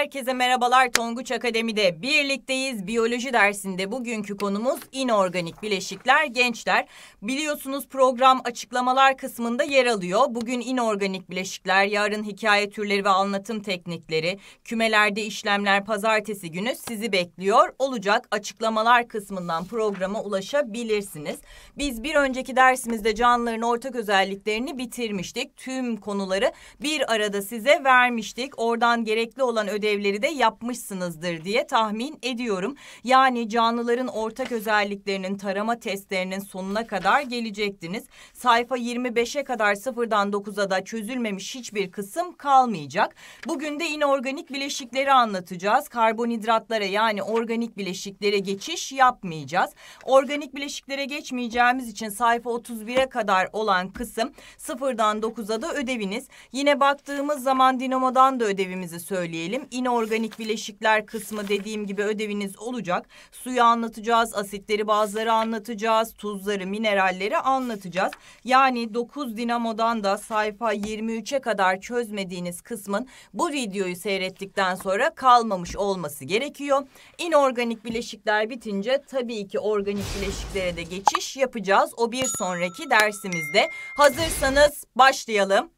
Herkese merhabalar Tonguç Akademi'de birlikteyiz. Biyoloji dersinde bugünkü konumuz inorganik bileşikler gençler. Biliyorsunuz program açıklamalar kısmında yer alıyor. Bugün inorganik bileşikler, yarın hikaye türleri ve anlatım teknikleri, kümelerde işlemler pazartesi günü sizi bekliyor. Olacak açıklamalar kısmından programa ulaşabilirsiniz. Biz bir önceki dersimizde canlıların ortak özelliklerini bitirmiştik. Tüm konuları bir arada size vermiştik. Oradan gerekli olan ödev görevleri de yapmışsınızdır diye tahmin ediyorum. Yani canlıların ortak özelliklerinin tarama testlerinin sonuna kadar gelecektiniz. Sayfa 25'e kadar sıfırdan 9'a da çözülmemiş hiçbir kısım kalmayacak. Bugün de inorganik bileşikleri anlatacağız. Karbonhidratlara yani organik bileşiklere geçiş yapmayacağız. Organik bileşiklere geçmeyeceğimiz için sayfa 31'e kadar olan kısım sıfırdan 9'a da ödeviniz. Yine baktığımız zaman dinomodan da ödevimizi söyleyelim. Yine organik bileşikler kısmı dediğim gibi ödeviniz olacak. Suyu anlatacağız, asitleri bazıları anlatacağız, tuzları, mineralleri anlatacağız. Yani 9 dinamodan da sayfa 23'e kadar çözmediğiniz kısmın bu videoyu seyrettikten sonra kalmamış olması gerekiyor. İnorganik bileşikler bitince tabii ki organik bileşiklere de geçiş yapacağız. O bir sonraki dersimizde. Hazırsanız başlayalım.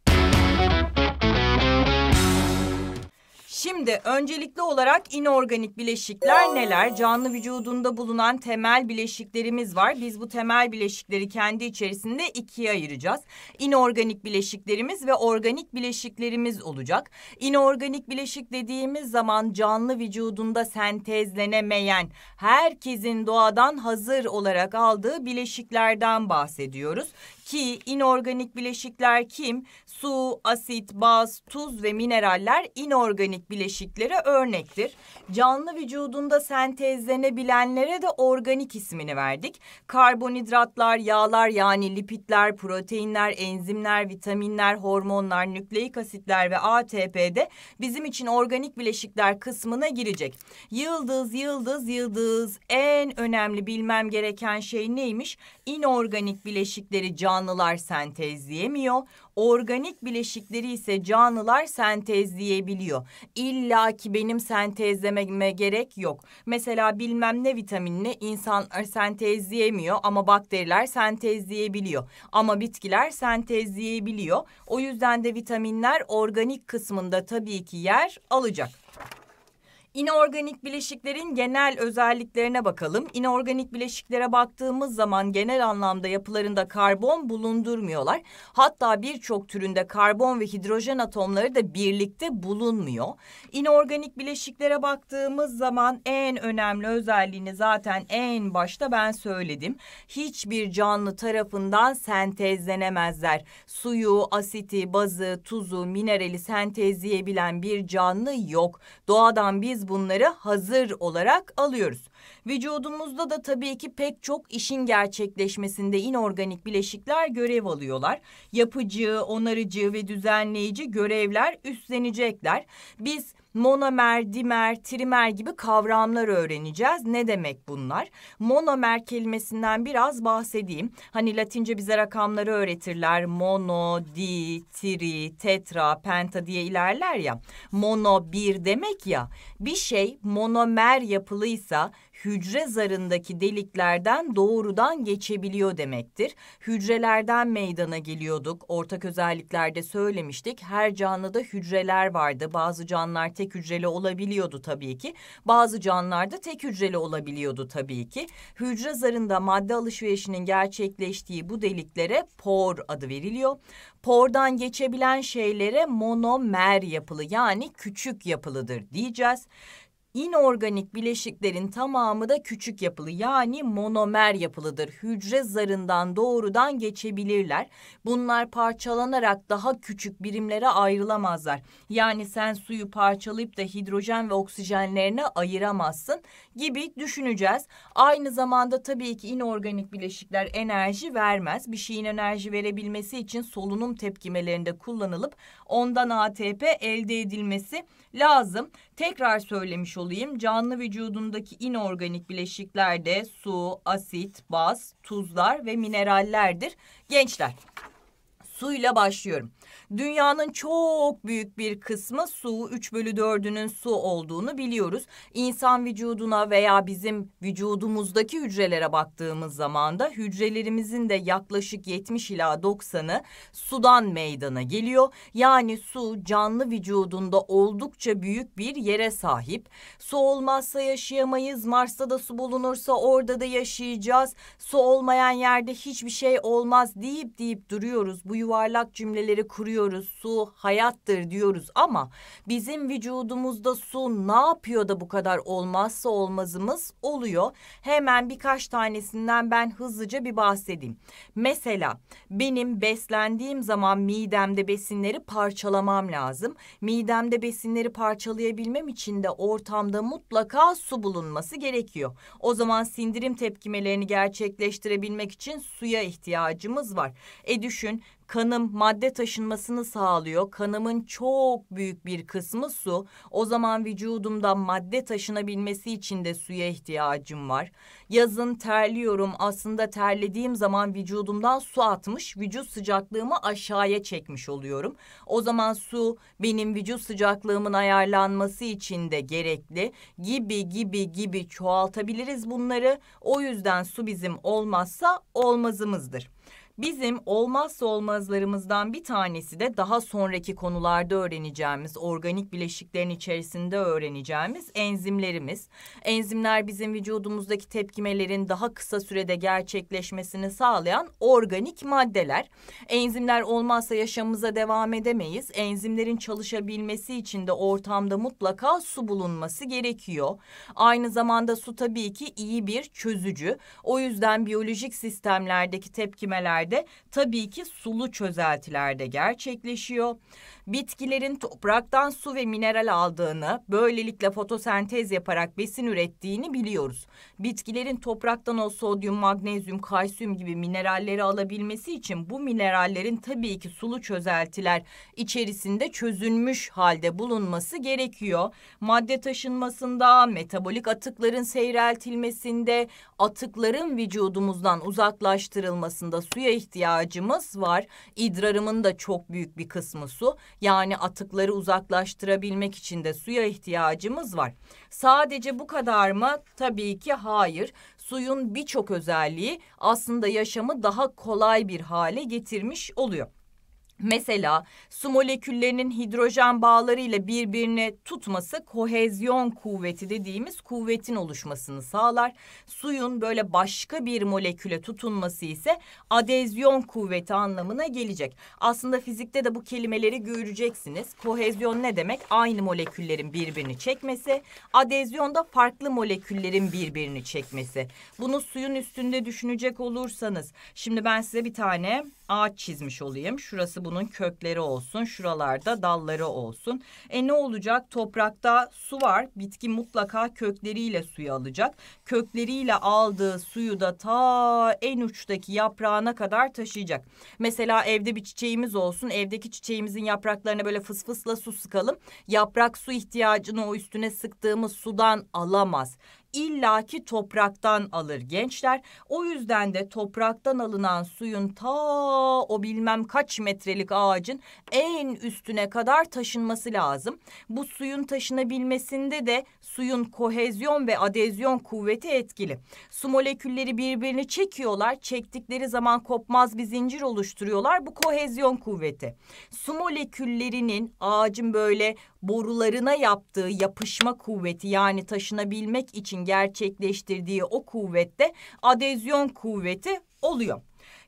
Şimdi öncelikli olarak inorganik bileşikler neler? Canlı vücudunda bulunan temel bileşiklerimiz var. Biz bu temel bileşikleri kendi içerisinde ikiye ayıracağız. İnorganik bileşiklerimiz ve organik bileşiklerimiz olacak. İnorganik bileşik dediğimiz zaman canlı vücudunda sentezlenemeyen, herkesin doğadan hazır olarak aldığı bileşiklerden bahsediyoruz ki inorganik bileşikler kim? Su, asit, baz, tuz ve mineraller inorganik bileşiklere örnektir. Canlı vücudunda sentezlenebilenlere de organik ismini verdik. Karbonhidratlar, yağlar yani lipitler proteinler, enzimler, vitaminler, hormonlar, nükleik asitler ve ATP'de bizim için organik bileşikler kısmına girecek. Yıldız, yıldız, yıldız en önemli bilmem gereken şey neymiş? İnorganik bileşikleri canlı canlılar sentezleyemiyor. Organik bileşikleri ise canlılar sentezleyebiliyor. İlla ki benim sentezlememe gerek yok. Mesela bilmem ne vitaminini insanlar e, sentezleyemiyor ama bakteriler sentezleyebiliyor. Ama bitkiler sentezleyebiliyor. O yüzden de vitaminler organik kısmında tabii ki yer alacak. İnorganik bileşiklerin genel özelliklerine bakalım. İnorganik bileşiklere baktığımız zaman genel anlamda yapılarında karbon bulundurmuyorlar. Hatta birçok türünde karbon ve hidrojen atomları da birlikte bulunmuyor. İnorganik bileşiklere baktığımız zaman en önemli özelliğini zaten en başta ben söyledim. Hiçbir canlı tarafından sentezlenemezler. Suyu, asiti, bazı, tuzu, minerali sentezleyebilen bir canlı yok. Doğadan biz biz bunları hazır olarak alıyoruz. Vücudumuzda da tabii ki pek çok işin gerçekleşmesinde inorganik bileşikler görev alıyorlar. Yapıcı, onarıcı ve düzenleyici görevler üstlenecekler. Biz monomer, dimer, trimer gibi kavramlar öğreneceğiz. Ne demek bunlar? Monomer kelimesinden biraz bahsedeyim. Hani Latince bize rakamları öğretirler. Mono, di, tri, tetra, penta diye ilerler ya. Mono bir demek ya. Bir şey monomer yapılıysa hücre zarındaki deliklerden doğrudan geçebiliyor demektir. Hücrelerden meydana geliyorduk. Ortak özelliklerde söylemiştik. Her canlıda hücreler vardı. Bazı canlılar tek hücreli olabiliyordu tabii ki. Bazı canlılar da tek hücreli olabiliyordu tabii ki. Hücre zarında madde alışverişinin gerçekleştiği bu deliklere por adı veriliyor. Pordan geçebilen şeylere monomer yapılı yani küçük yapılıdır diyeceğiz. İnorganik bileşiklerin tamamı da küçük yapılı yani monomer yapılıdır. Hücre zarından doğrudan geçebilirler. Bunlar parçalanarak daha küçük birimlere ayrılamazlar. Yani sen suyu parçalayıp da hidrojen ve oksijenlerine ayıramazsın gibi düşüneceğiz. Aynı zamanda tabii ki inorganik bileşikler enerji vermez. Bir şeyin enerji verebilmesi için solunum tepkimelerinde kullanılıp ondan ATP elde edilmesi lazım. Tekrar söylemiş olayım canlı vücudundaki inorganik bileşiklerde su, asit, baz, tuzlar ve minerallerdir. Gençler suyla başlıyorum. Dünyanın çok büyük bir kısmı su, 3 bölü 4'ünün su olduğunu biliyoruz. İnsan vücuduna veya bizim vücudumuzdaki hücrelere baktığımız zaman da hücrelerimizin de yaklaşık 70 ila 90'ı sudan meydana geliyor. Yani su canlı vücudunda oldukça büyük bir yere sahip. Su olmazsa yaşayamayız. Mars'ta da su bulunursa orada da yaşayacağız. Su olmayan yerde hiçbir şey olmaz deyip deyip duruyoruz. Bu yuvarlak cümleleri kuruyoruz diyoruz, su hayattır diyoruz ama bizim vücudumuzda su ne yapıyor da bu kadar olmazsa olmazımız oluyor. Hemen birkaç tanesinden ben hızlıca bir bahsedeyim. Mesela benim beslendiğim zaman midemde besinleri parçalamam lazım. Midemde besinleri parçalayabilmem için de ortamda mutlaka su bulunması gerekiyor. O zaman sindirim tepkimelerini gerçekleştirebilmek için suya ihtiyacımız var. E düşün Kanım madde taşınmasını sağlıyor. Kanımın çok büyük bir kısmı su. O zaman vücudumda madde taşınabilmesi için de suya ihtiyacım var. Yazın terliyorum. Aslında terlediğim zaman vücudumdan su atmış. Vücut sıcaklığımı aşağıya çekmiş oluyorum. O zaman su benim vücut sıcaklığımın ayarlanması için de gerekli gibi gibi gibi çoğaltabiliriz bunları. O yüzden su bizim olmazsa olmazımızdır. Bizim olmazsa olmazlarımızdan bir tanesi de daha sonraki konularda öğreneceğimiz, organik bileşiklerin içerisinde öğreneceğimiz enzimlerimiz. Enzimler bizim vücudumuzdaki tepkimelerin daha kısa sürede gerçekleşmesini sağlayan organik maddeler. Enzimler olmazsa yaşamımıza devam edemeyiz. Enzimlerin çalışabilmesi için de ortamda mutlaka su bulunması gerekiyor. Aynı zamanda su tabii ki iyi bir çözücü. O yüzden biyolojik sistemlerdeki tepkimeler çözeltilerde tabii ki sulu çözeltilerde gerçekleşiyor bitkilerin topraktan su ve mineral aldığını, böylelikle fotosentez yaparak besin ürettiğini biliyoruz. Bitkilerin topraktan o sodyum, magnezyum, kalsiyum gibi mineralleri alabilmesi için bu minerallerin tabii ki sulu çözeltiler içerisinde çözülmüş halde bulunması gerekiyor. Madde taşınmasında, metabolik atıkların seyreltilmesinde, atıkların vücudumuzdan uzaklaştırılmasında suya ihtiyacımız var. İdrarımın da çok büyük bir kısmı su. Yani atıkları uzaklaştırabilmek için de suya ihtiyacımız var. Sadece bu kadar mı? Tabii ki hayır. Suyun birçok özelliği aslında yaşamı daha kolay bir hale getirmiş oluyor. Mesela su moleküllerinin hidrojen bağlarıyla birbirine tutması kohezyon kuvveti dediğimiz kuvvetin oluşmasını sağlar. Suyun böyle başka bir moleküle tutunması ise adezyon kuvveti anlamına gelecek. Aslında fizikte de bu kelimeleri göreceksiniz. Kohezyon ne demek? Aynı moleküllerin birbirini çekmesi. Adezyon da farklı moleküllerin birbirini çekmesi. Bunu suyun üstünde düşünecek olursanız. Şimdi ben size bir tane ağaç çizmiş olayım. Şurası bu bunun kökleri olsun, şuralarda dalları olsun. E ne olacak? Toprakta su var. Bitki mutlaka kökleriyle suyu alacak. Kökleriyle aldığı suyu da ta en uçtaki yaprağına kadar taşıyacak. Mesela evde bir çiçeğimiz olsun. Evdeki çiçeğimizin yapraklarına böyle fısfısla su sıkalım. Yaprak su ihtiyacını o üstüne sıktığımız sudan alamaz illaki topraktan alır gençler. O yüzden de topraktan alınan suyun ta o bilmem kaç metrelik ağacın en üstüne kadar taşınması lazım. Bu suyun taşınabilmesinde de suyun kohezyon ve adezyon kuvveti etkili. Su molekülleri birbirini çekiyorlar. Çektikleri zaman kopmaz bir zincir oluşturuyorlar. Bu kohezyon kuvveti. Su moleküllerinin ağacın böyle borularına yaptığı yapışma kuvveti yani taşınabilmek için gerçekleştirdiği o kuvvette adezyon kuvveti oluyor.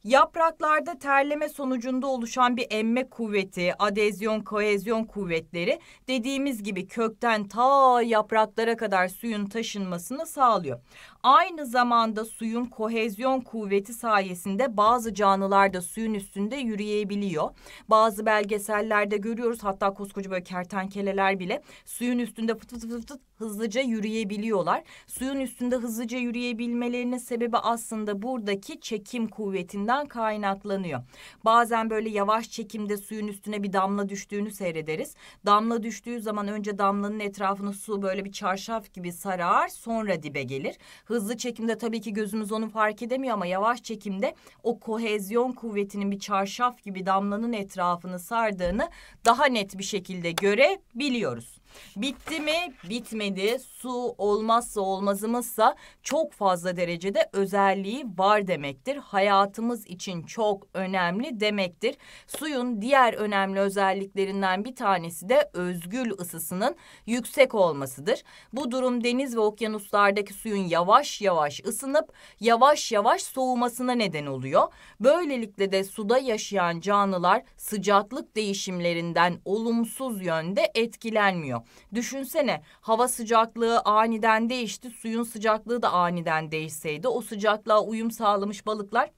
Yapraklarda terleme sonucunda oluşan bir emme kuvveti, adezyon, koezyon kuvvetleri dediğimiz gibi kökten ta yapraklara kadar suyun taşınmasını sağlıyor. Aynı zamanda suyun kohezyon kuvveti sayesinde bazı canlılar da suyun üstünde yürüyebiliyor. Bazı belgesellerde görüyoruz hatta koskoca böyle kertenkeleler bile suyun üstünde fıt fıt fıt, fıt hızlıca yürüyebiliyorlar. Suyun üstünde hızlıca yürüyebilmelerinin sebebi aslında buradaki çekim kuvvetinden kaynaklanıyor. Bazen böyle yavaş çekimde suyun üstüne bir damla düştüğünü seyrederiz. Damla düştüğü zaman önce damlanın etrafını su böyle bir çarşaf gibi sarar sonra dibe gelir. Hız Hızlı çekimde tabii ki gözümüz onu fark edemiyor ama yavaş çekimde o kohezyon kuvvetinin bir çarşaf gibi damlanın etrafını sardığını daha net bir şekilde görebiliyoruz. Bitti mi? Bitmedi. Su olmazsa olmazımızsa çok fazla derecede özelliği var demektir. Hayatımız için çok önemli demektir. Suyun diğer önemli özelliklerinden bir tanesi de özgül ısısının yüksek olmasıdır. Bu durum deniz ve okyanuslardaki suyun yavaş yavaş ısınıp yavaş yavaş soğumasına neden oluyor. Böylelikle de suda yaşayan canlılar sıcaklık değişimlerinden olumsuz yönde etkilenmiyor. Düşünsene hava sıcaklığı aniden değişti, suyun sıcaklığı da aniden değişseydi o sıcaklığa uyum sağlamış balıklar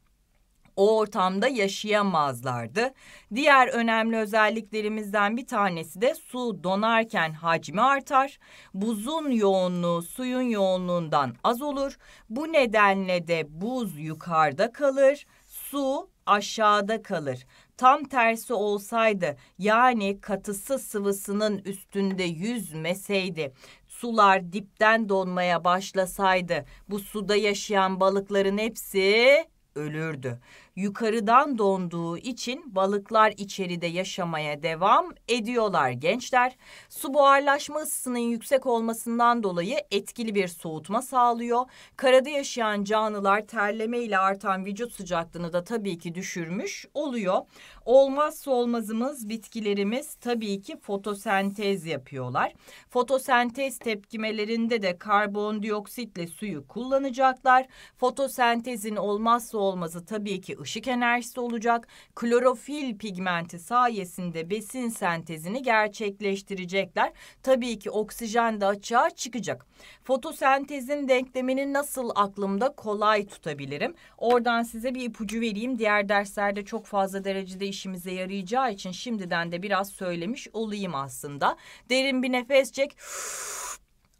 o ortamda yaşayamazlardı. Diğer önemli özelliklerimizden bir tanesi de su donarken hacmi artar. Buzun yoğunluğu suyun yoğunluğundan az olur. Bu nedenle de buz yukarıda kalır, su aşağıda kalır tam tersi olsaydı yani katısı sıvısının üstünde yüzmeseydi sular dipten donmaya başlasaydı bu suda yaşayan balıkların hepsi ölürdü yukarıdan donduğu için balıklar içeride yaşamaya devam ediyorlar gençler. Su buharlaşma ısısının yüksek olmasından dolayı etkili bir soğutma sağlıyor. Karada yaşayan canlılar terleme ile artan vücut sıcaklığını da tabii ki düşürmüş oluyor. Olmazsa olmazımız bitkilerimiz tabii ki fotosentez yapıyorlar. Fotosentez tepkimelerinde de karbondioksitle suyu kullanacaklar. Fotosentezin olmazsa olmazı tabii ki ışık enerjisi olacak. Klorofil pigmenti sayesinde besin sentezini gerçekleştirecekler. Tabii ki oksijen de açığa çıkacak. Fotosentezin denklemini nasıl aklımda kolay tutabilirim? Oradan size bir ipucu vereyim. Diğer derslerde çok fazla derecede işimize yarayacağı için şimdiden de biraz söylemiş olayım aslında. Derin bir nefes çek.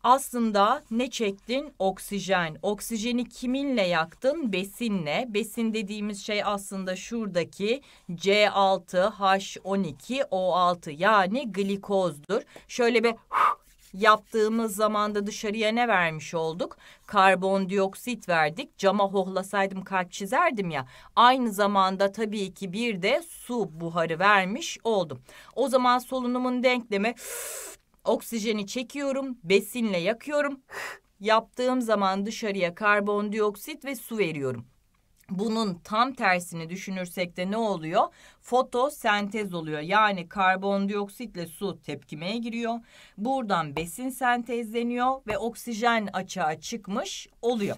Aslında ne çektin? Oksijen. Oksijeni kiminle yaktın? Besinle. Besin dediğimiz şey aslında şuradaki C6H12O6 yani glikozdur. Şöyle bir yaptığımız zamanda dışarıya ne vermiş olduk? Karbondioksit verdik. Cama hohlasaydım kalp çizerdim ya. Aynı zamanda tabii ki bir de su buharı vermiş oldum. O zaman solunumun denklemi oksijeni çekiyorum, besinle yakıyorum. Yaptığım zaman dışarıya karbondioksit ve su veriyorum. Bunun tam tersini düşünürsek de ne oluyor? Fotosentez oluyor. Yani karbondioksitle su tepkimeye giriyor. Buradan besin sentezleniyor ve oksijen açığa çıkmış oluyor.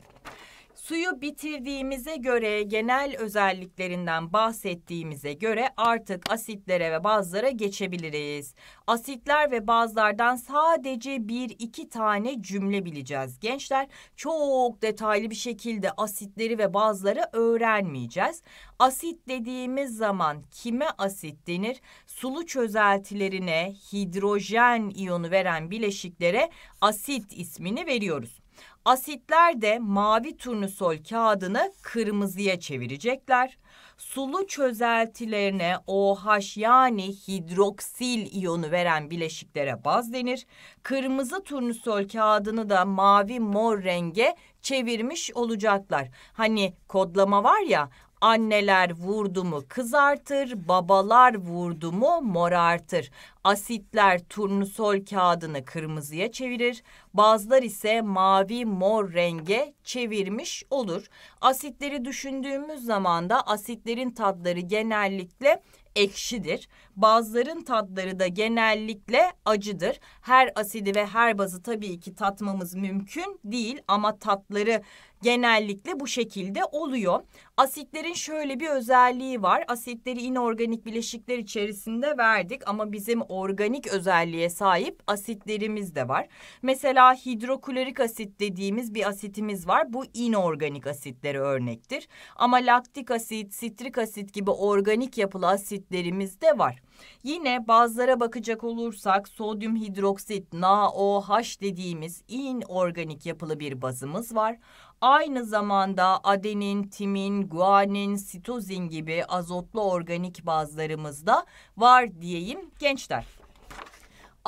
Suyu bitirdiğimize göre genel özelliklerinden bahsettiğimize göre artık asitlere ve bazlara geçebiliriz. Asitler ve bazlardan sadece bir iki tane cümle bileceğiz. Gençler çok detaylı bir şekilde asitleri ve bazları öğrenmeyeceğiz. Asit dediğimiz zaman kime asit denir? Sulu çözeltilerine hidrojen iyonu veren bileşiklere asit ismini veriyoruz. Asitler de mavi turnusol kağıdını kırmızıya çevirecekler. Sulu çözeltilerine OH yani hidroksil iyonu veren bileşiklere baz denir. Kırmızı turnusol kağıdını da mavi mor renge çevirmiş olacaklar. Hani kodlama var ya Anneler vurdu mu kızartır, babalar vurdu mu morartır. Asitler turnusol kağıdını kırmızıya çevirir, bazılar ise mavi mor renge çevirmiş olur. Asitleri düşündüğümüz zaman da asitlerin tatları genellikle ekşidir. Bazların tatları da genellikle acıdır. Her asidi ve her bazı tabii ki tatmamız mümkün değil ama tatları genellikle bu şekilde oluyor. Asitlerin şöyle bir özelliği var. Asitleri inorganik bileşikler içerisinde verdik ama bizim organik özelliğe sahip asitlerimiz de var. Mesela hidroklorik asit dediğimiz bir asitimiz var. Bu inorganik asitlere örnektir. Ama laktik asit, sitrik asit gibi organik yapılı asit içeriklerimiz de var. Yine bazılara bakacak olursak sodyum hidroksit NaOH dediğimiz inorganik yapılı bir bazımız var. Aynı zamanda adenin, timin, guanin, sitozin gibi azotlu organik bazlarımız da var diyeyim gençler.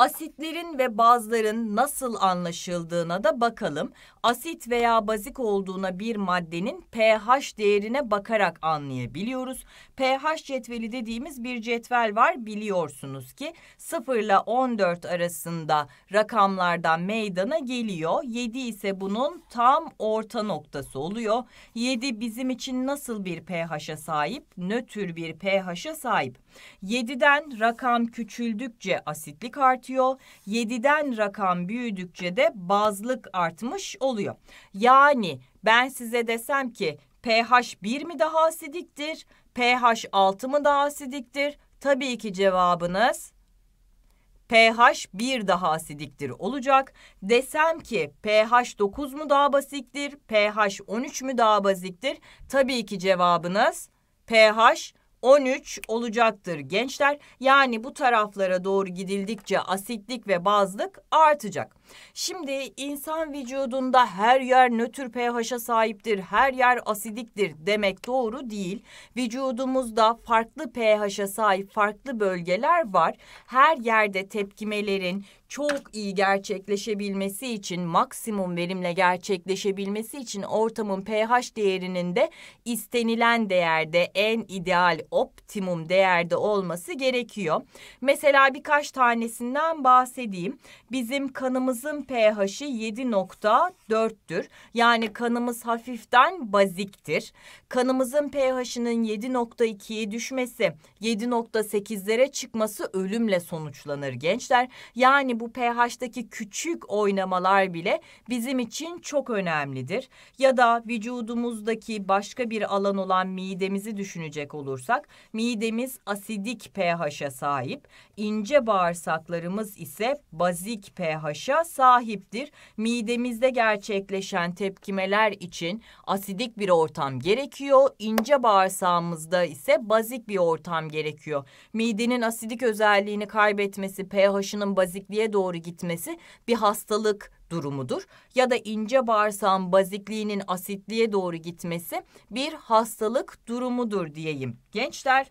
Asitlerin ve bazların nasıl anlaşıldığına da bakalım. Asit veya bazik olduğuna bir maddenin pH değerine bakarak anlayabiliyoruz. pH cetveli dediğimiz bir cetvel var biliyorsunuz ki 0 ile 14 arasında rakamlardan meydana geliyor. 7 ise bunun tam orta noktası oluyor. 7 bizim için nasıl bir pH'a sahip? Nötr bir pH'a sahip. 7'den rakam küçüldükçe asitlik artıyor. 7'den rakam büyüdükçe de bazlık artmış oluyor. Yani ben size desem ki pH 1 mi daha asidiktir? pH 6 mı daha asidiktir? Tabii ki cevabınız pH 1 daha asidiktir olacak. Desem ki pH 9 mu daha basiktir? pH 13 mü daha basittir? Tabii ki cevabınız pH 13 olacaktır gençler. Yani bu taraflara doğru gidildikçe asitlik ve bazlık artacak. Şimdi insan vücudunda her yer nötr pH'a sahiptir, her yer asidiktir demek doğru değil. Vücudumuzda farklı pH'a sahip farklı bölgeler var. Her yerde tepkimelerin çok iyi gerçekleşebilmesi için, maksimum verimle gerçekleşebilmesi için ortamın pH değerinin de istenilen değerde, en ideal, optimum değerde olması gerekiyor. Mesela birkaç tanesinden bahsedeyim. Bizim kanımız kanımızın pH'i 7.4'tür. Yani kanımız hafiften baziktir. Kanımızın pH'inin 7.2'ye düşmesi, 7.8'lere çıkması ölümle sonuçlanır gençler. Yani bu pH'daki küçük oynamalar bile bizim için çok önemlidir. Ya da vücudumuzdaki başka bir alan olan midemizi düşünecek olursak, midemiz asidik pH'e sahip, ince bağırsaklarımız ise bazik pH'a sahiptir. Midemizde gerçekleşen tepkimeler için asidik bir ortam gerekiyor. İnce bağırsağımızda ise bazik bir ortam gerekiyor. Midenin asidik özelliğini kaybetmesi, pH'ının bazikliğe doğru gitmesi bir hastalık durumudur. Ya da ince bağırsağın bazikliğinin asitliğe doğru gitmesi bir hastalık durumudur diyeyim. Gençler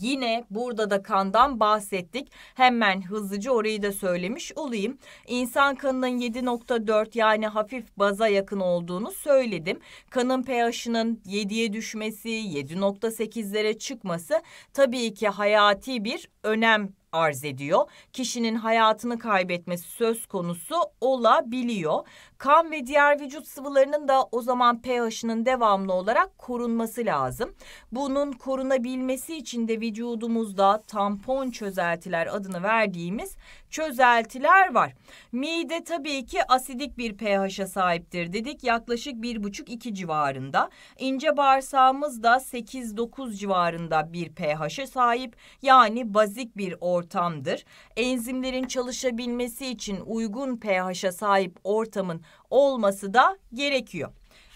Yine burada da kandan bahsettik. Hemen hızlıca orayı da söylemiş olayım. İnsan kanının 7.4 yani hafif baza yakın olduğunu söyledim. Kanın pH'ının 7'ye düşmesi, 7.8'lere çıkması tabii ki hayati bir önem arz ediyor. Kişinin hayatını kaybetmesi söz konusu olabiliyor. Kan ve diğer vücut sıvılarının da o zaman pH'ının devamlı olarak korunması lazım. Bunun korunabilmesi için de vücudumuzda tampon çözeltiler adını verdiğimiz çözeltiler var. Mide tabii ki asidik bir pH'a sahiptir dedik. Yaklaşık 1,5-2 civarında. İnce bağırsağımız da 8-9 civarında bir pH'e sahip. Yani bazik bir ortamdır. Enzimlerin çalışabilmesi için uygun pH'a sahip ortamın olması da gerekiyor.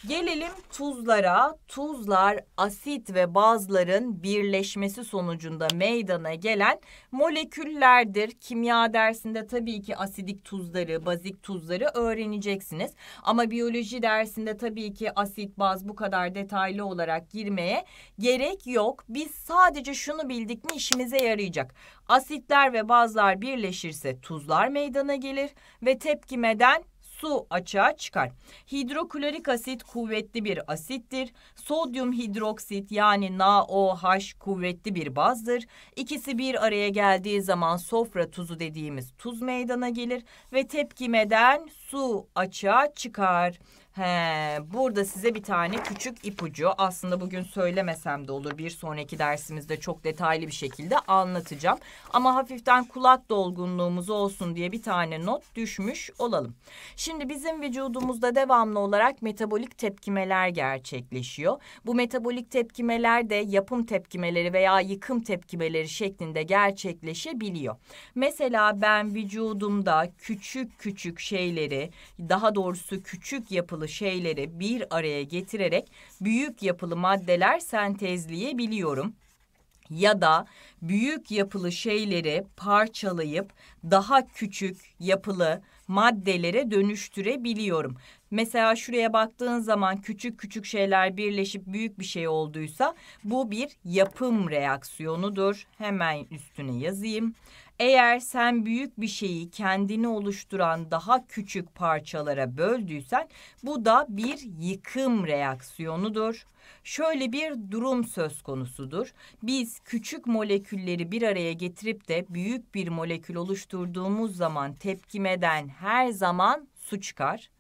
Gelelim tuzlara. Tuzlar asit ve bazların birleşmesi sonucunda meydana gelen moleküllerdir. Kimya dersinde tabii ki asidik tuzları, bazik tuzları öğreneceksiniz. Ama biyoloji dersinde tabii ki asit, baz bu kadar detaylı olarak girmeye gerek yok. Biz sadece şunu bildik mi işimize yarayacak. Asitler ve bazlar birleşirse tuzlar meydana gelir ve tepkimeden su açığa çıkar. Hidroklorik asit kuvvetli bir asittir. Sodyum hidroksit yani NaOH kuvvetli bir bazdır. İkisi bir araya geldiği zaman sofra tuzu dediğimiz tuz meydana gelir ve tepkimeden su açığa çıkar. He, burada size bir tane küçük ipucu. Aslında bugün söylemesem de olur. Bir sonraki dersimizde çok detaylı bir şekilde anlatacağım. Ama hafiften kulak dolgunluğumuz olsun diye bir tane not düşmüş olalım. Şimdi bizim vücudumuzda devamlı olarak metabolik tepkimeler gerçekleşiyor. Bu metabolik tepkimeler de yapım tepkimeleri veya yıkım tepkimeleri şeklinde gerçekleşebiliyor. Mesela ben vücudumda küçük küçük şeyleri, daha doğrusu küçük yapılı olduğu şeyleri bir araya getirerek büyük yapılı maddeler sentezleyebiliyorum ya da büyük yapılı şeyleri parçalayıp daha küçük yapılı maddelere dönüştürebiliyorum. Mesela şuraya baktığın zaman küçük küçük şeyler birleşip büyük bir şey olduysa bu bir yapım reaksiyonudur. Hemen üstüne yazayım. Eğer sen büyük bir şeyi kendini oluşturan daha küçük parçalara böldüysen bu da bir yıkım reaksiyonudur. Şöyle bir durum söz konusudur. Biz küçük molekülleri bir araya getirip de büyük bir molekül oluşturduğumuz zaman tepkimeden her zaman su çıkar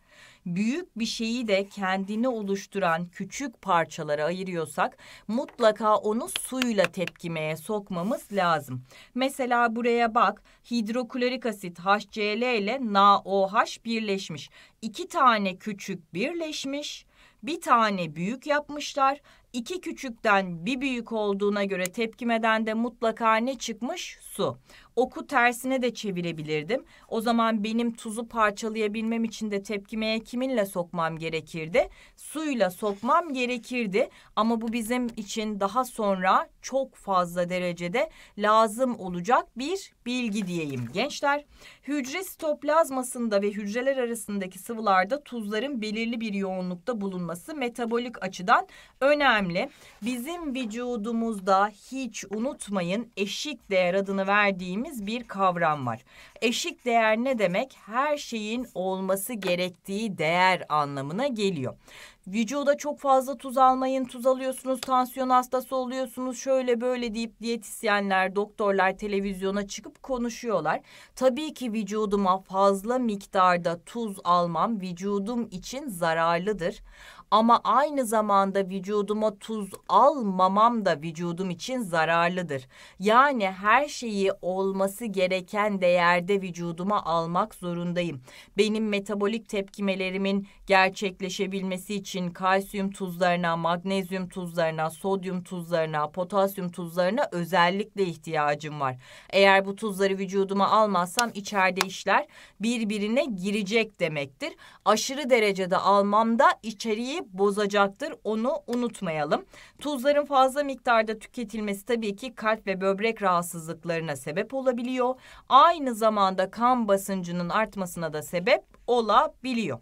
büyük bir şeyi de kendini oluşturan küçük parçalara ayırıyorsak mutlaka onu suyla tepkimeye sokmamız lazım. Mesela buraya bak hidroklorik asit HCl ile NaOH birleşmiş. İki tane küçük birleşmiş bir tane büyük yapmışlar. İki küçükten bir büyük olduğuna göre tepkimeden de mutlaka ne çıkmış? Su oku tersine de çevirebilirdim. O zaman benim tuzu parçalayabilmem için de tepkimeye kiminle sokmam gerekirdi? Suyla sokmam gerekirdi. Ama bu bizim için daha sonra çok fazla derecede lazım olacak bir bilgi diyeyim gençler. Hücre sitoplazmasında ve hücreler arasındaki sıvılarda tuzların belirli bir yoğunlukta bulunması metabolik açıdan önemli. Bizim vücudumuzda hiç unutmayın eşik değer adını verdiğimiz dediğimiz bir kavram var. Eşik değer ne demek? Her şeyin olması gerektiği değer anlamına geliyor. Vücuda çok fazla tuz almayın, tuz alıyorsunuz, tansiyon hastası oluyorsunuz, şöyle böyle deyip diyetisyenler, doktorlar televizyona çıkıp konuşuyorlar. Tabii ki vücuduma fazla miktarda tuz almam vücudum için zararlıdır ama aynı zamanda vücuduma tuz almamam da vücudum için zararlıdır. Yani her şeyi olması gereken değerde vücuduma almak zorundayım. Benim metabolik tepkimelerimin gerçekleşebilmesi için kalsiyum tuzlarına, magnezyum tuzlarına, sodyum tuzlarına, potasyum tuzlarına özellikle ihtiyacım var. Eğer bu tuzları vücuduma almazsam içeride işler birbirine girecek demektir. Aşırı derecede almam da içeriği bozacaktır. Onu unutmayalım. Tuzların fazla miktarda tüketilmesi tabii ki kalp ve böbrek rahatsızlıklarına sebep olabiliyor. Aynı zamanda kan basıncının artmasına da sebep olabiliyor.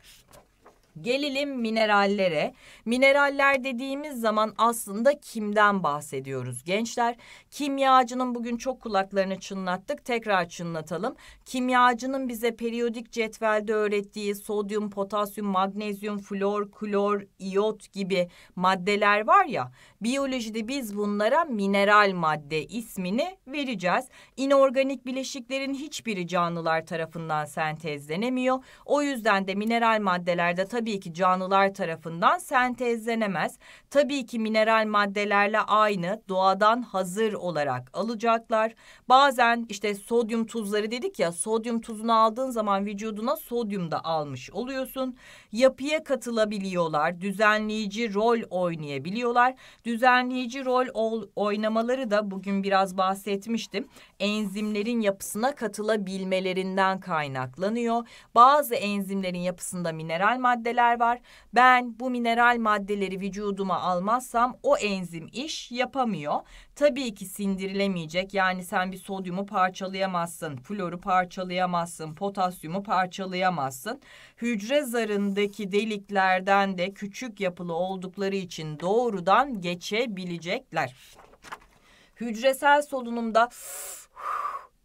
Gelelim minerallere. Mineraller dediğimiz zaman aslında kimden bahsediyoruz gençler? Kimyacının bugün çok kulaklarını çınlattık. Tekrar çınlatalım. Kimyacının bize periyodik cetvelde öğrettiği sodyum, potasyum, magnezyum, flor, klor, iot gibi maddeler var ya. Biyolojide biz bunlara mineral madde ismini vereceğiz. İnorganik bileşiklerin hiçbiri canlılar tarafından sentezlenemiyor. O yüzden de mineral maddelerde tabii tabii ki canlılar tarafından sentezlenemez. Tabii ki mineral maddelerle aynı doğadan hazır olarak alacaklar. Bazen işte sodyum tuzları dedik ya sodyum tuzunu aldığın zaman vücuduna sodyum da almış oluyorsun. Yapıya katılabiliyorlar. Düzenleyici rol oynayabiliyorlar. Düzenleyici rol oynamaları da bugün biraz bahsetmiştim. Enzimlerin yapısına katılabilmelerinden kaynaklanıyor. Bazı enzimlerin yapısında mineral maddeler maddeler var. Ben bu mineral maddeleri vücuduma almazsam o enzim iş yapamıyor. Tabii ki sindirilemeyecek. Yani sen bir sodyumu parçalayamazsın, floru parçalayamazsın, potasyumu parçalayamazsın. Hücre zarındaki deliklerden de küçük yapılı oldukları için doğrudan geçebilecekler. Hücresel solunumda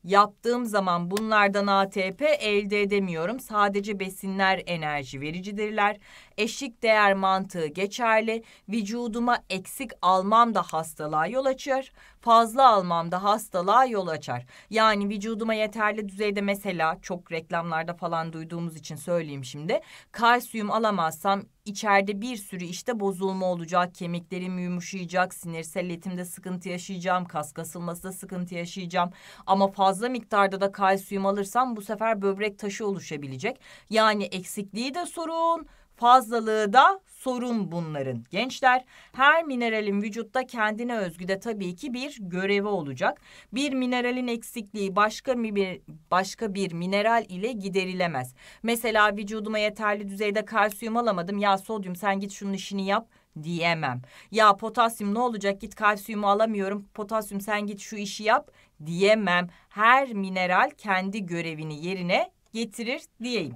yaptığım zaman bunlardan ATP elde edemiyorum. Sadece besinler enerji vericidirler eşik değer mantığı geçerli, vücuduma eksik almam da hastalığa yol açar, fazla almam da hastalığa yol açar. Yani vücuduma yeterli düzeyde mesela çok reklamlarda falan duyduğumuz için söyleyeyim şimdi. Kalsiyum alamazsam içeride bir sürü işte bozulma olacak, kemiklerim yumuşayacak, sinirsel iletimde sıkıntı yaşayacağım, kas kasılması da sıkıntı yaşayacağım. Ama fazla miktarda da kalsiyum alırsam bu sefer böbrek taşı oluşabilecek. Yani eksikliği de sorun, Fazlalığı da sorun bunların. Gençler her mineralin vücutta kendine özgü de tabii ki bir görevi olacak. Bir mineralin eksikliği başka bir başka bir mineral ile giderilemez. Mesela vücuduma yeterli düzeyde kalsiyum alamadım. Ya sodyum sen git şunun işini yap diyemem. Ya potasyum ne olacak git kalsiyumu alamıyorum. Potasyum sen git şu işi yap diyemem. Her mineral kendi görevini yerine getirir diyeyim.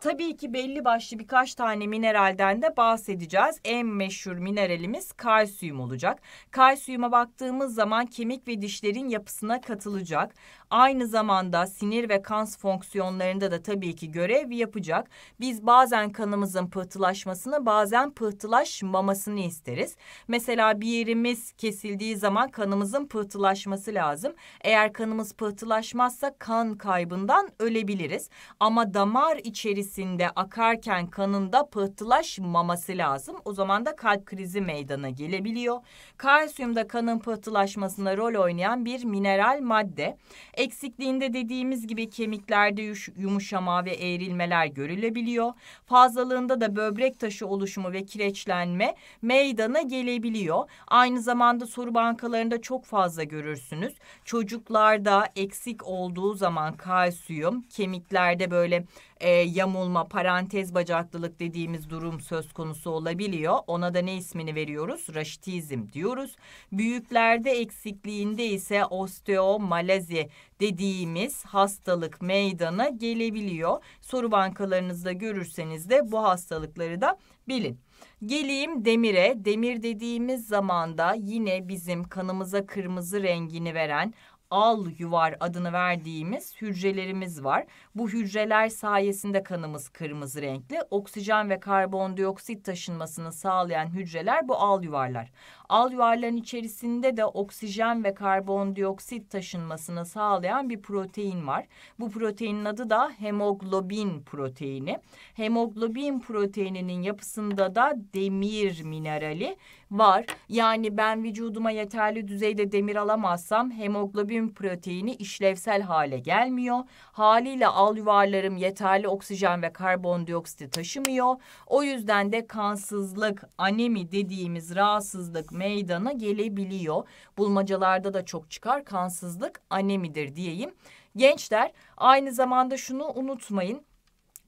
Tabii ki belli başlı birkaç tane mineralden de bahsedeceğiz. En meşhur mineralimiz kalsiyum olacak. Kalsiyuma baktığımız zaman kemik ve dişlerin yapısına katılacak. Aynı zamanda sinir ve kas fonksiyonlarında da tabii ki görev yapacak. Biz bazen kanımızın pıhtılaşmasını bazen pıhtılaşmamasını isteriz. Mesela bir yerimiz kesildiği zaman kanımızın pıhtılaşması lazım. Eğer kanımız pıhtılaşmazsa kan kaybından ölebiliriz. Ama damar içerisinde içerisinde akarken kanında pıhtılaşmaması lazım. O zaman da kalp krizi meydana gelebiliyor. Kalsiyum da kanın pıhtılaşmasına rol oynayan bir mineral madde. Eksikliğinde dediğimiz gibi kemiklerde yumuşama ve eğrilmeler görülebiliyor. Fazlalığında da böbrek taşı oluşumu ve kireçlenme meydana gelebiliyor. Aynı zamanda soru bankalarında çok fazla görürsünüz. Çocuklarda eksik olduğu zaman kalsiyum kemiklerde böyle e, yamuk yamulma, parantez bacaklılık dediğimiz durum söz konusu olabiliyor. Ona da ne ismini veriyoruz? Raşitizm diyoruz. Büyüklerde eksikliğinde ise osteomalazi dediğimiz hastalık meydana gelebiliyor. Soru bankalarınızda görürseniz de bu hastalıkları da bilin. Geleyim demire. Demir dediğimiz zamanda yine bizim kanımıza kırmızı rengini veren al yuvar adını verdiğimiz hücrelerimiz var. Bu hücreler sayesinde kanımız kırmızı renkli. Oksijen ve karbondioksit taşınmasını sağlayan hücreler bu al yuvarlar. Al yuvarların içerisinde de oksijen ve karbondioksit taşınmasını sağlayan bir protein var. Bu proteinin adı da hemoglobin proteini. Hemoglobin proteininin yapısında da demir minerali var. Yani ben vücuduma yeterli düzeyde demir alamazsam hemoglobin proteini işlevsel hale gelmiyor. Haliyle al yuvarlarım yeterli oksijen ve karbondioksiti taşımıyor. O yüzden de kansızlık, anemi dediğimiz rahatsızlık meydana gelebiliyor. Bulmacalarda da çok çıkar kansızlık anemidir diyeyim. Gençler aynı zamanda şunu unutmayın.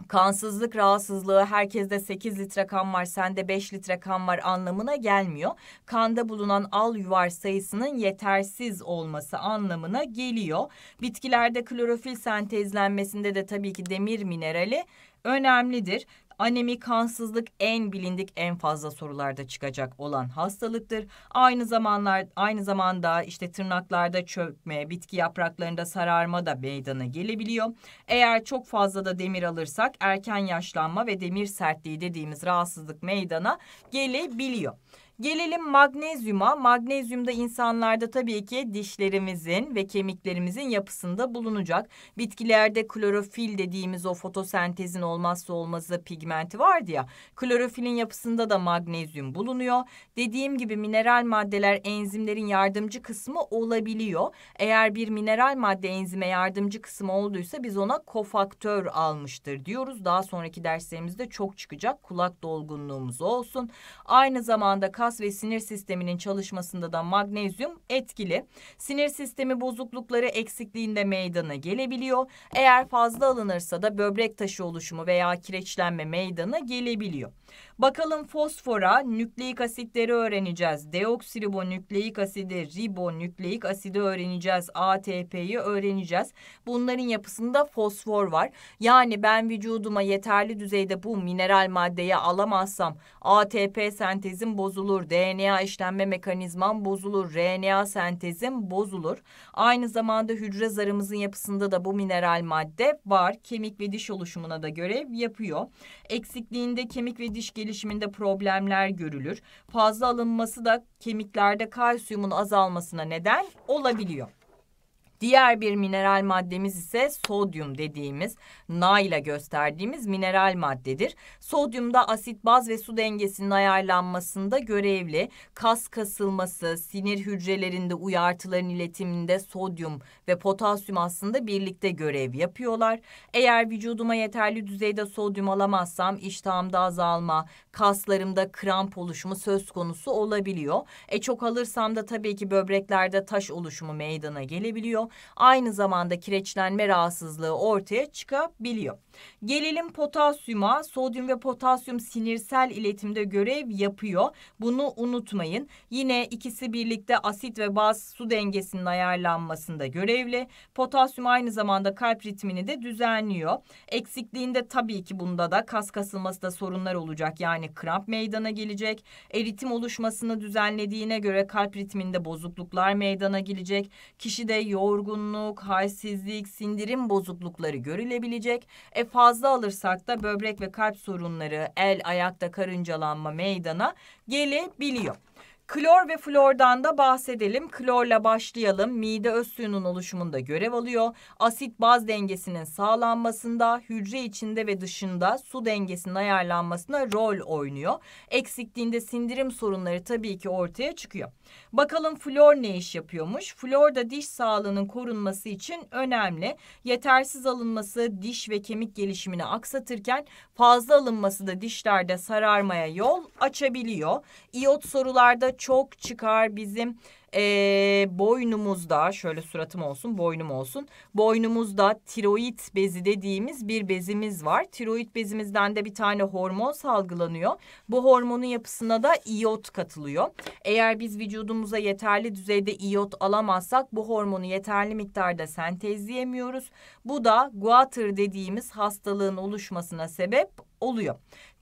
Kansızlık rahatsızlığı herkeste 8 litre kan var sende 5 litre kan var anlamına gelmiyor. Kanda bulunan al yuvar sayısının yetersiz olması anlamına geliyor. Bitkilerde klorofil sentezlenmesinde de tabii ki demir minerali önemlidir. Anemi kansızlık en bilindik en fazla sorularda çıkacak olan hastalıktır. Aynı zamanlar aynı zamanda işte tırnaklarda çökme, bitki yapraklarında sararma da meydana gelebiliyor. Eğer çok fazla da demir alırsak erken yaşlanma ve demir sertliği dediğimiz rahatsızlık meydana gelebiliyor. Gelelim magnezyuma. Magnezyum da insanlarda tabii ki dişlerimizin ve kemiklerimizin yapısında bulunacak. Bitkilerde klorofil dediğimiz o fotosentezin olmazsa olmazı pigmenti vardı ya. Klorofilin yapısında da magnezyum bulunuyor. Dediğim gibi mineral maddeler enzimlerin yardımcı kısmı olabiliyor. Eğer bir mineral madde enzime yardımcı kısmı olduysa biz ona kofaktör almıştır diyoruz. Daha sonraki derslerimizde çok çıkacak. Kulak dolgunluğumuz olsun. Aynı zamanda kas kas ve sinir sisteminin çalışmasında da magnezyum etkili. Sinir sistemi bozuklukları eksikliğinde meydana gelebiliyor. Eğer fazla alınırsa da böbrek taşı oluşumu veya kireçlenme meydana gelebiliyor. Bakalım fosfora nükleik asitleri öğreneceğiz. Deoksiribonükleik asidi, ribonükleik asidi öğreneceğiz. ATP'yi öğreneceğiz. Bunların yapısında fosfor var. Yani ben vücuduma yeterli düzeyde bu mineral maddeyi alamazsam ATP sentezim bozulur. DNA işlenme mekanizmam bozulur. RNA sentezim bozulur. Aynı zamanda hücre zarımızın yapısında da bu mineral madde var. Kemik ve diş oluşumuna da görev yapıyor. Eksikliğinde kemik ve diş gelişimi gelişiminde problemler görülür. Fazla alınması da kemiklerde kalsiyumun azalmasına neden olabiliyor. Diğer bir mineral maddemiz ise sodyum dediğimiz Na ile gösterdiğimiz mineral maddedir. Sodyum da asit baz ve su dengesinin ayarlanmasında görevli. Kas kasılması, sinir hücrelerinde uyartıların iletiminde sodyum ve potasyum aslında birlikte görev yapıyorlar. Eğer vücuduma yeterli düzeyde sodyum alamazsam iştahımda azalma, kaslarımda kramp oluşumu söz konusu olabiliyor. E çok alırsam da tabii ki böbreklerde taş oluşumu meydana gelebiliyor aynı zamanda kireçlenme rahatsızlığı ortaya çıkabiliyor. Gelelim potasyuma. Sodyum ve potasyum sinirsel iletimde görev yapıyor. Bunu unutmayın. Yine ikisi birlikte asit ve baz su dengesinin ayarlanmasında görevli. Potasyum aynı zamanda kalp ritmini de düzenliyor. Eksikliğinde tabii ki bunda da kas kasılması da sorunlar olacak. Yani kramp meydana gelecek. Eritim oluşmasını düzenlediğine göre kalp ritminde bozukluklar meydana gelecek. Kişide yoğun yorgunluk, halsizlik, sindirim bozuklukları görülebilecek. E fazla alırsak da böbrek ve kalp sorunları, el ayakta karıncalanma meydana gelebiliyor. Klor ve flordan da bahsedelim. Klorla başlayalım. Mide öz suyunun oluşumunda görev alıyor. Asit baz dengesinin sağlanmasında, hücre içinde ve dışında su dengesinin ayarlanmasına rol oynuyor. Eksikliğinde sindirim sorunları tabii ki ortaya çıkıyor. Bakalım flor ne iş yapıyormuş? Flor da diş sağlığının korunması için önemli. Yetersiz alınması diş ve kemik gelişimini aksatırken fazla alınması da dişlerde sararmaya yol açabiliyor. İyot sorularda çok çıkar bizim e, boynumuzda şöyle suratım olsun boynum olsun boynumuzda tiroid bezi dediğimiz bir bezimiz var tiroid bezimizden de bir tane hormon salgılanıyor bu hormonun yapısına da iot katılıyor eğer biz vücudumuza yeterli düzeyde iot alamazsak bu hormonu yeterli miktarda sentezleyemiyoruz bu da guatr dediğimiz hastalığın oluşmasına sebep oluyor.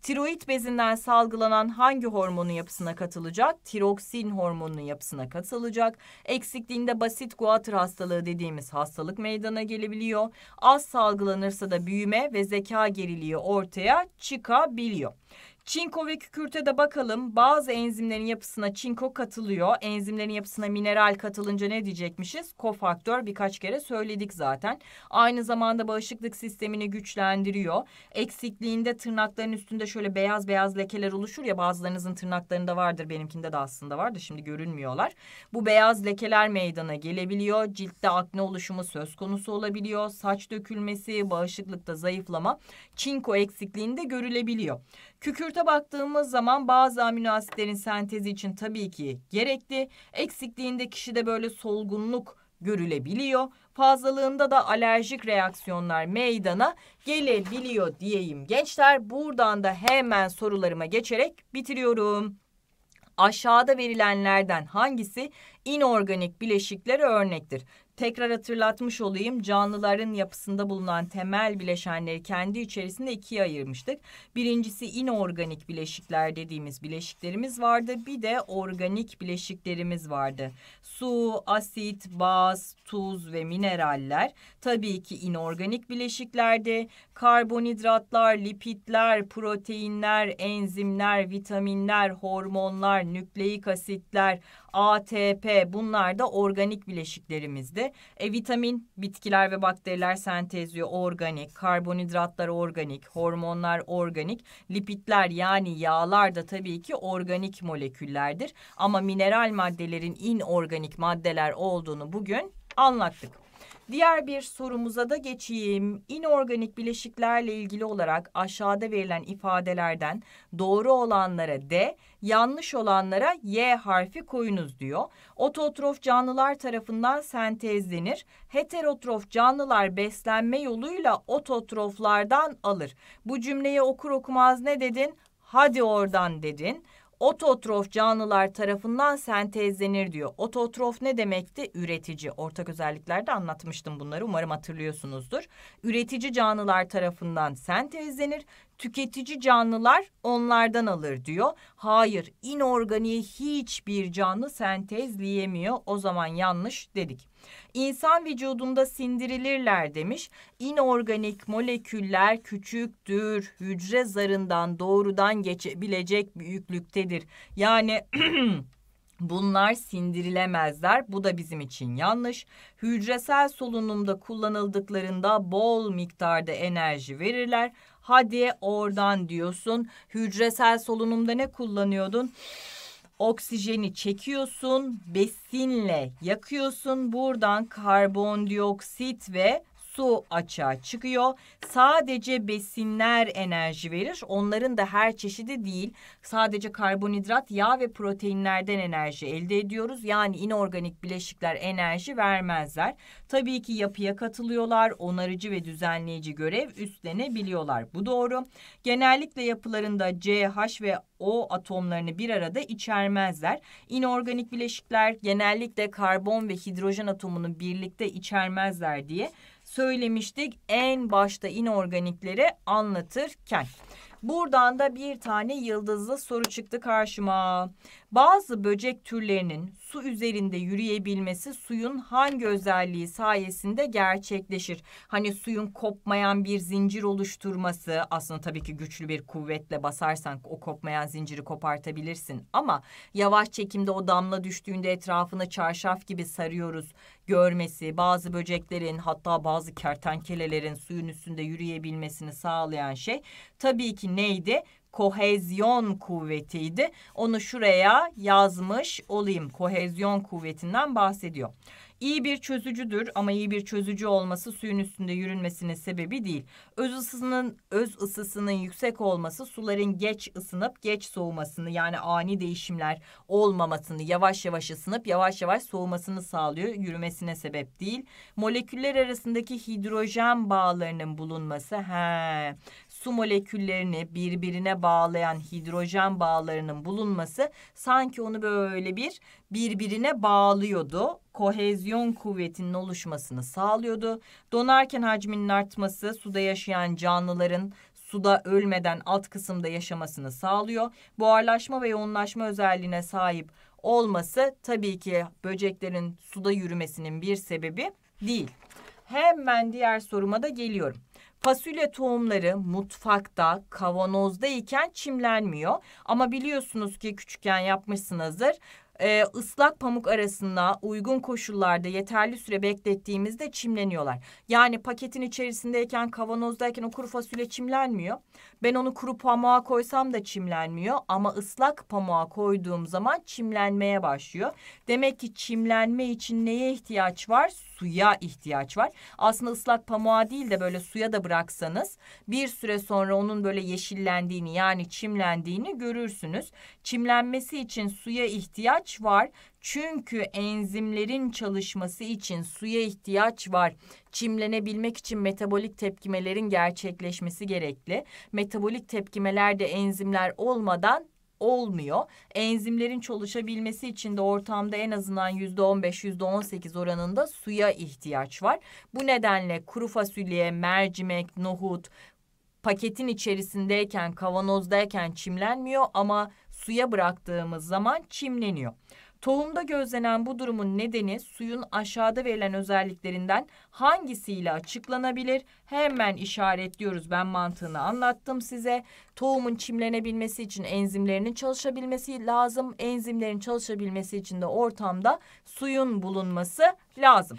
Tiroid bezinden salgılanan hangi hormonun yapısına katılacak? Tiroksin hormonunun yapısına katılacak. Eksikliğinde basit guatr hastalığı dediğimiz hastalık meydana gelebiliyor. Az salgılanırsa da büyüme ve zeka geriliği ortaya çıkabiliyor. Çinko ve kükürte de bakalım. Bazı enzimlerin yapısına çinko katılıyor. Enzimlerin yapısına mineral katılınca ne diyecekmişiz? Kofaktör birkaç kere söyledik zaten. Aynı zamanda bağışıklık sistemini güçlendiriyor. Eksikliğinde tırnakların üstünde şöyle beyaz beyaz lekeler oluşur ya bazılarınızın tırnaklarında vardır. Benimkinde de aslında vardı. Şimdi görünmüyorlar. Bu beyaz lekeler meydana gelebiliyor. Ciltte akne oluşumu söz konusu olabiliyor. Saç dökülmesi, bağışıklıkta zayıflama çinko eksikliğinde görülebiliyor. Kükürte baktığımız zaman bazı amino asitlerin sentezi için tabii ki gerekli. Eksikliğinde kişide böyle solgunluk görülebiliyor. Fazlalığında da alerjik reaksiyonlar meydana gelebiliyor diyeyim gençler. Buradan da hemen sorularıma geçerek bitiriyorum. Aşağıda verilenlerden hangisi inorganik bileşiklere örnektir? Tekrar hatırlatmış olayım canlıların yapısında bulunan temel bileşenleri kendi içerisinde ikiye ayırmıştık. Birincisi inorganik bileşikler dediğimiz bileşiklerimiz vardı. Bir de organik bileşiklerimiz vardı. Su, asit, baz, tuz ve mineraller tabii ki inorganik bileşiklerde karbonhidratlar, lipidler, proteinler, enzimler, vitaminler, hormonlar, nükleik asitler, ATP bunlar da organik bileşiklerimizdi. E, vitamin bitkiler ve bakteriler sentezliyor organik, karbonhidratlar organik, hormonlar organik, lipitler yani yağlar da tabii ki organik moleküllerdir. Ama mineral maddelerin inorganik maddeler olduğunu bugün anlattık. Diğer bir sorumuza da geçeyim. İnorganik bileşiklerle ilgili olarak aşağıda verilen ifadelerden doğru olanlara D, yanlış olanlara Y harfi koyunuz diyor. Ototrof canlılar tarafından sentezlenir. Heterotrof canlılar beslenme yoluyla ototroflardan alır. Bu cümleyi okur okumaz ne dedin? Hadi oradan dedin ototrof canlılar tarafından sentezlenir diyor. Ototrof ne demekti? Üretici. Ortak özelliklerde anlatmıştım bunları. Umarım hatırlıyorsunuzdur. Üretici canlılar tarafından sentezlenir. Tüketici canlılar onlardan alır diyor. Hayır, inorganiği hiçbir canlı sentezleyemiyor. O zaman yanlış dedik. İnsan vücudunda sindirilirler demiş. İnorganik moleküller küçüktür, hücre zarından doğrudan geçebilecek büyüklüktedir. Yani Bunlar sindirilemezler. Bu da bizim için yanlış. Hücresel solunumda kullanıldıklarında bol miktarda enerji verirler. Hadi oradan diyorsun. Hücresel solunumda ne kullanıyordun? Oksijeni çekiyorsun, besinle yakıyorsun. Buradan karbondioksit ve su açığa çıkıyor. Sadece besinler enerji verir. Onların da her çeşidi değil. Sadece karbonhidrat, yağ ve proteinlerden enerji elde ediyoruz. Yani inorganik bileşikler enerji vermezler. Tabii ki yapıya katılıyorlar. Onarıcı ve düzenleyici görev üstlenebiliyorlar. Bu doğru. Genellikle yapılarında C, H ve o atomlarını bir arada içermezler. İnorganik bileşikler genellikle karbon ve hidrojen atomunu birlikte içermezler diye söylemiştik en başta inorganikleri anlatırken. Buradan da bir tane yıldızlı soru çıktı karşıma. Bazı böcek türlerinin su üzerinde yürüyebilmesi suyun hangi özelliği sayesinde gerçekleşir? Hani suyun kopmayan bir zincir oluşturması aslında tabii ki güçlü bir kuvvetle basarsan o kopmayan zinciri kopartabilirsin ama yavaş çekimde o damla düştüğünde etrafını çarşaf gibi sarıyoruz görmesi, bazı böceklerin hatta bazı kertenkelelerin suyun üstünde yürüyebilmesini sağlayan şey tabii ki neydi? kohezyon kuvvetiydi. Onu şuraya yazmış olayım. Kohezyon kuvvetinden bahsediyor. İyi bir çözücüdür ama iyi bir çözücü olması suyun üstünde yürünmesinin sebebi değil. Öz ısısının öz ısısının yüksek olması suların geç ısınıp geç soğumasını yani ani değişimler olmamasını yavaş yavaş ısınıp yavaş yavaş soğumasını sağlıyor. Yürümesine sebep değil. Moleküller arasındaki hidrojen bağlarının bulunması he su moleküllerini birbirine bağlayan hidrojen bağlarının bulunması sanki onu böyle bir birbirine bağlıyordu. Kohezyon kuvvetinin oluşmasını sağlıyordu. Donarken hacminin artması suda yaşayan canlıların suda ölmeden alt kısımda yaşamasını sağlıyor. Buharlaşma ve yoğunlaşma özelliğine sahip olması tabii ki böceklerin suda yürümesinin bir sebebi değil. Hemen diğer soruma da geliyorum. Fasulye tohumları mutfakta, kavanozda iken çimlenmiyor. Ama biliyorsunuz ki küçükken yapmışsınızdır. Ee, ıslak pamuk arasında uygun koşullarda yeterli süre beklettiğimizde çimleniyorlar. Yani paketin içerisindeyken kavanozdayken o kuru fasulye çimlenmiyor. Ben onu kuru pamuğa koysam da çimlenmiyor ama ıslak pamuğa koyduğum zaman çimlenmeye başlıyor. Demek ki çimlenme için neye ihtiyaç var? suya ihtiyaç var. Aslında ıslak pamuğa değil de böyle suya da bıraksanız bir süre sonra onun böyle yeşillendiğini yani çimlendiğini görürsünüz. Çimlenmesi için suya ihtiyaç var. Çünkü enzimlerin çalışması için suya ihtiyaç var. Çimlenebilmek için metabolik tepkimelerin gerçekleşmesi gerekli. Metabolik tepkimelerde enzimler olmadan olmuyor. Enzimlerin çalışabilmesi için de ortamda en azından yüzde on beş, yüzde on sekiz oranında suya ihtiyaç var. Bu nedenle kuru fasulye, mercimek, nohut, paketin içerisindeyken, kavanozdayken çimlenmiyor ama suya bıraktığımız zaman çimleniyor. Tohumda gözlenen bu durumun nedeni suyun aşağıda verilen özelliklerinden hangisiyle açıklanabilir? Hemen işaretliyoruz. Ben mantığını anlattım size. Tohumun çimlenebilmesi için enzimlerinin çalışabilmesi lazım. Enzimlerin çalışabilmesi için de ortamda suyun bulunması lazım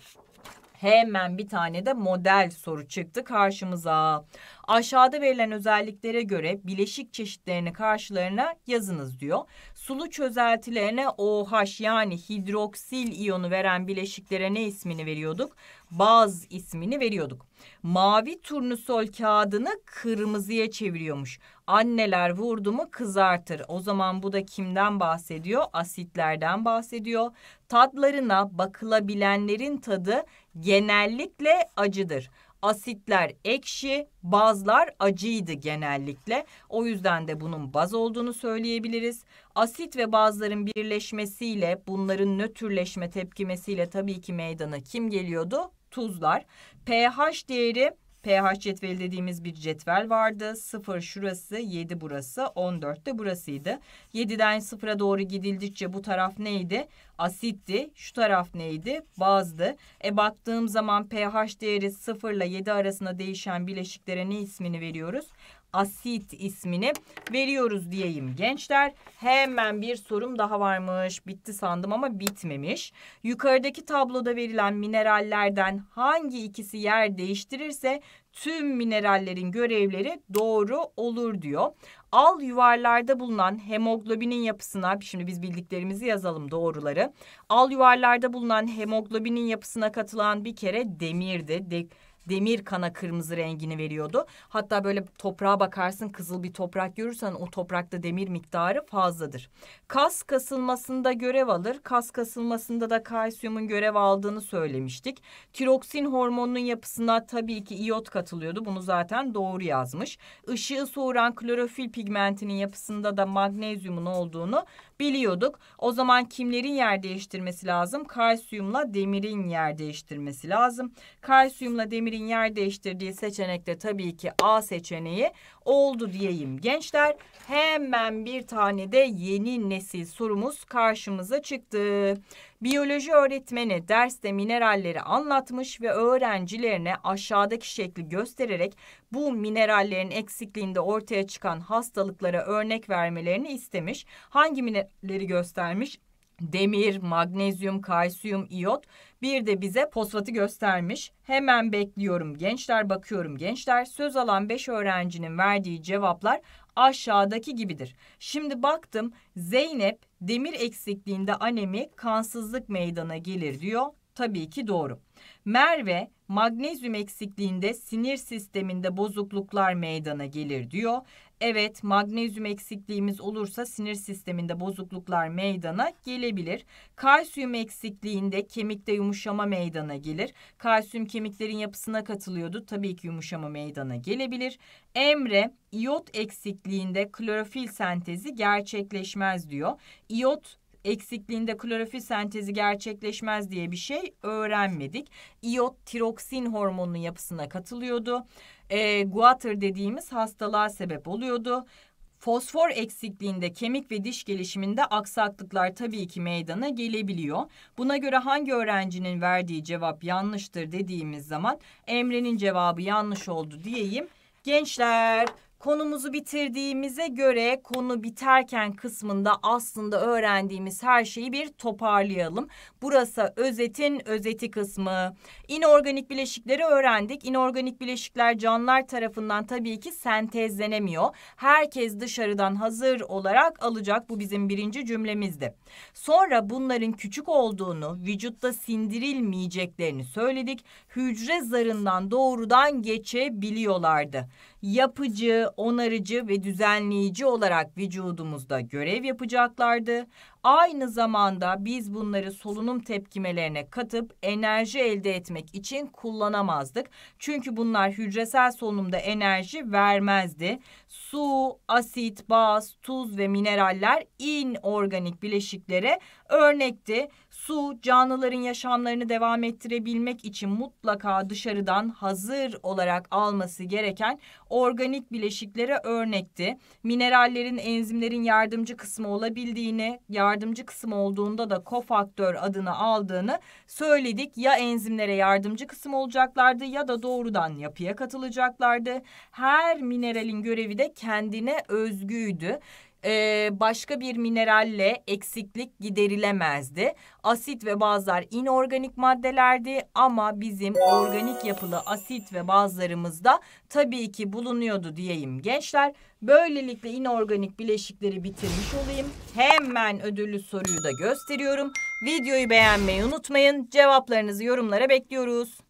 hemen bir tane de model soru çıktı karşımıza. Aşağıda verilen özelliklere göre bileşik çeşitlerini karşılarına yazınız diyor. Sulu çözeltilerine OH yani hidroksil iyonu veren bileşiklere ne ismini veriyorduk? Baz ismini veriyorduk. Mavi turnusol kağıdını kırmızıya çeviriyormuş. Anneler vurdu mu kızartır. O zaman bu da kimden bahsediyor? Asitlerden bahsediyor. Tadlarına bakılabilenlerin tadı genellikle acıdır. Asitler ekşi, bazlar acıydı genellikle. O yüzden de bunun baz olduğunu söyleyebiliriz. Asit ve bazların birleşmesiyle bunların nötrleşme tepkimesiyle tabii ki meydana kim geliyordu? Tuzlar. pH değeri pH cetveli dediğimiz bir cetvel vardı. 0 şurası, 7 burası, 14 de burasıydı. 7'den 0'a doğru gidildikçe bu taraf neydi? Asitti. Şu taraf neydi? Bazdı. E baktığım zaman pH değeri 0 ile 7 arasında değişen bileşiklere ne ismini veriyoruz? asit ismini veriyoruz diyeyim gençler. Hemen bir sorum daha varmış. Bitti sandım ama bitmemiş. Yukarıdaki tabloda verilen minerallerden hangi ikisi yer değiştirirse tüm minerallerin görevleri doğru olur diyor. Al yuvarlarda bulunan hemoglobinin yapısına şimdi biz bildiklerimizi yazalım doğruları. Al yuvarlarda bulunan hemoglobinin yapısına katılan bir kere demirdi. De demir kana kırmızı rengini veriyordu. Hatta böyle toprağa bakarsın kızıl bir toprak görürsen o toprakta demir miktarı fazladır. Kas kasılmasında görev alır. Kas kasılmasında da kalsiyumun görev aldığını söylemiştik. Tiroksin hormonunun yapısına tabii ki iot katılıyordu. Bunu zaten doğru yazmış. Işığı soğuran klorofil pigmentinin yapısında da magnezyumun olduğunu biliyorduk. O zaman kimlerin yer değiştirmesi lazım? Kalsiyumla demirin yer değiştirmesi lazım. Kalsiyumla demirin yer değiştirdiği seçenekte tabii ki A seçeneği oldu diyeyim gençler. Hemen bir tane de yeni nesil sorumuz karşımıza çıktı. Biyoloji öğretmeni derste mineralleri anlatmış ve öğrencilerine aşağıdaki şekli göstererek bu minerallerin eksikliğinde ortaya çıkan hastalıklara örnek vermelerini istemiş. Hangi mineralleri göstermiş? demir, magnezyum, kalsiyum, iyot bir de bize fosfatı göstermiş. Hemen bekliyorum gençler bakıyorum gençler söz alan 5 öğrencinin verdiği cevaplar aşağıdaki gibidir. Şimdi baktım Zeynep Demir eksikliğinde anemi kansızlık meydana gelir diyor. Tabii ki doğru. Merve magnezyum eksikliğinde sinir sisteminde bozukluklar meydana gelir diyor. Evet magnezyum eksikliğimiz olursa sinir sisteminde bozukluklar meydana gelebilir. Kalsiyum eksikliğinde kemikte yumuşama meydana gelir. Kalsiyum kemiklerin yapısına katılıyordu. Tabii ki yumuşama meydana gelebilir. Emre iot eksikliğinde klorofil sentezi gerçekleşmez diyor. İyot eksikliğinde klorofil sentezi gerçekleşmez diye bir şey öğrenmedik. İyot tiroksin hormonunun yapısına katılıyordu. E, guatr dediğimiz hastalığa sebep oluyordu. Fosfor eksikliğinde kemik ve diş gelişiminde aksaklıklar tabii ki meydana gelebiliyor. Buna göre hangi öğrencinin verdiği cevap yanlıştır dediğimiz zaman Emre'nin cevabı yanlış oldu diyeyim. Gençler Konumuzu bitirdiğimize göre konu biterken kısmında aslında öğrendiğimiz her şeyi bir toparlayalım. Burası özetin özeti kısmı. İnorganik bileşikleri öğrendik. İnorganik bileşikler canlılar tarafından tabii ki sentezlenemiyor. Herkes dışarıdan hazır olarak alacak. Bu bizim birinci cümlemizdi. Sonra bunların küçük olduğunu, vücutta sindirilmeyeceklerini söyledik hücre zarından doğrudan geçebiliyorlardı. Yapıcı, onarıcı ve düzenleyici olarak vücudumuzda görev yapacaklardı. Aynı zamanda biz bunları solunum tepkimelerine katıp enerji elde etmek için kullanamazdık. Çünkü bunlar hücresel solunumda enerji vermezdi. Su, asit, baz, tuz ve mineraller inorganik bileşiklere örnekti. Su canlıların yaşamlarını devam ettirebilmek için mutlaka dışarıdan hazır olarak alması gereken organik bileşiklere örnekti. Minerallerin enzimlerin yardımcı kısmı olabildiğini, yardımcı kısım olduğunda da kofaktör adını aldığını söyledik. Ya enzimlere yardımcı kısım olacaklardı ya da doğrudan yapıya katılacaklardı. Her mineralin görevi de kendine özgüydü e, başka bir mineralle eksiklik giderilemezdi. Asit ve bazlar inorganik maddelerdi ama bizim organik yapılı asit ve bazlarımızda tabii ki bulunuyordu diyeyim gençler. Böylelikle inorganik bileşikleri bitirmiş olayım. Hemen ödüllü soruyu da gösteriyorum. Videoyu beğenmeyi unutmayın. Cevaplarınızı yorumlara bekliyoruz.